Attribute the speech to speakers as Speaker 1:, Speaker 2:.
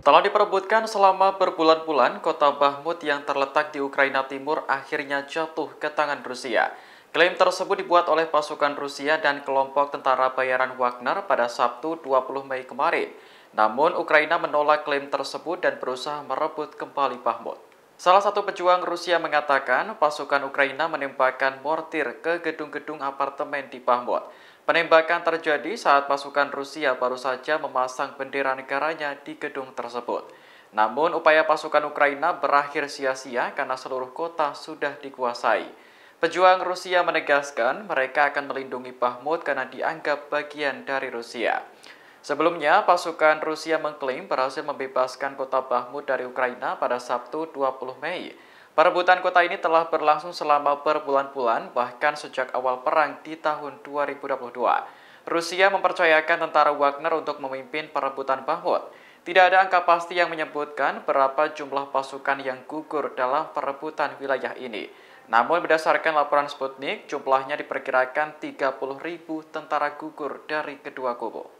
Speaker 1: Telah diperebutkan selama berbulan-bulan, kota Bahmut yang terletak di Ukraina Timur akhirnya jatuh ke tangan Rusia. Klaim tersebut dibuat oleh pasukan Rusia dan kelompok tentara bayaran Wagner pada Sabtu 20 Mei kemarin. Namun, Ukraina menolak klaim tersebut dan berusaha merebut kembali Bahmut. Salah satu pejuang Rusia mengatakan pasukan Ukraina menembakkan mortir ke gedung-gedung apartemen di Bahmut. Penembakan terjadi saat pasukan Rusia baru saja memasang bendera negaranya di gedung tersebut. Namun upaya pasukan Ukraina berakhir sia-sia karena seluruh kota sudah dikuasai. Pejuang Rusia menegaskan mereka akan melindungi Bahmut karena dianggap bagian dari Rusia. Sebelumnya, pasukan Rusia mengklaim berhasil membebaskan kota Bakhmut dari Ukraina pada Sabtu 20 Mei. Perebutan kota ini telah berlangsung selama berbulan-bulan, bahkan sejak awal perang di tahun 2022. Rusia mempercayakan tentara Wagner untuk memimpin perebutan Bakhmut. Tidak ada angka pasti yang menyebutkan berapa jumlah pasukan yang gugur dalam perebutan wilayah ini. Namun berdasarkan laporan Sputnik, jumlahnya diperkirakan 30.000 tentara gugur dari kedua kubu.